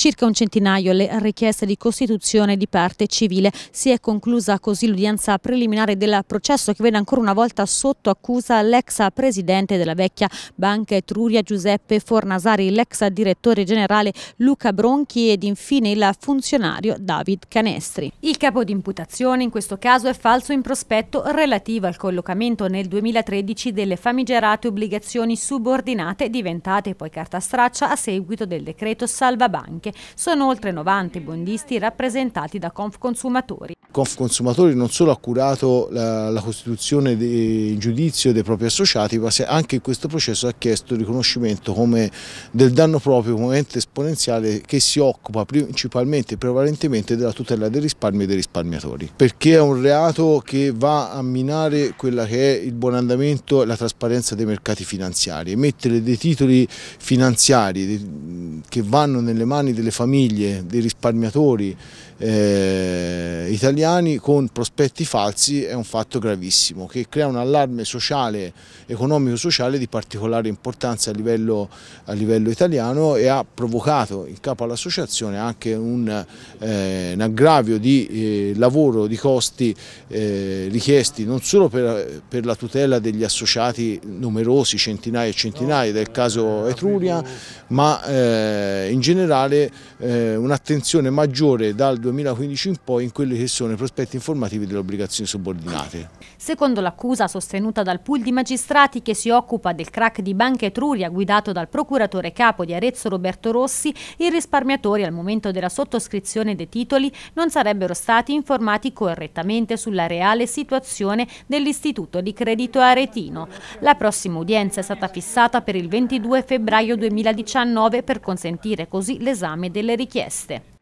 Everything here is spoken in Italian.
circa un centinaio le richieste di costituzione di parte civile. Si è conclusa così l'udienza preliminare del processo che vede ancora una volta sotto accusa l'ex presidente della vecchia Banca Etruria Giuseppe Fornasari, l'ex direttore generale Luca Bronchi ed infine il funzionario David Canestri. Il capo di imputazione in questo caso è falso in prospetto relativo al collocamento nel 2013 delle famigerate obbligazioni subordinate diventate poi carta straccia a seguito del decreto salva banche Marche. Sono oltre 90 i bondisti rappresentati da Confconsumatori. Confconsumatori non solo ha curato la, la costituzione in giudizio dei propri associati, ma anche in questo processo ha chiesto il riconoscimento come del danno proprio come ente esponenziale che si occupa principalmente e prevalentemente della tutela dei risparmi e dei risparmiatori, perché è un reato che va a minare quella che è il buon andamento e la trasparenza dei mercati finanziari e mettere dei titoli finanziari che vanno nelle mani delle famiglie, dei risparmiatori eh, italiani con prospetti falsi è un fatto gravissimo che crea un allarme sociale, economico-sociale di particolare importanza a livello, a livello, italiano e ha provocato in capo all'associazione anche un, eh, un, aggravio di eh, lavoro, di costi eh, richiesti non solo per, per la tutela degli associati numerosi, centinaia e centinaia del caso Etruria, ma eh, in generale eh, un'attenzione maggiore dal 2015 in poi in quelli che sono i prospetti informativi delle obbligazioni subordinate. Secondo l'accusa sostenuta dal pool di magistrati che si occupa del crack di Banca Etruria guidato dal procuratore capo di Arezzo Roberto Rossi, i risparmiatori al momento della sottoscrizione dei titoli non sarebbero stati informati correttamente sulla reale situazione dell'istituto di credito aretino. La prossima udienza è stata fissata per il 22 febbraio 2019 per consentire così l'esame esame delle richieste.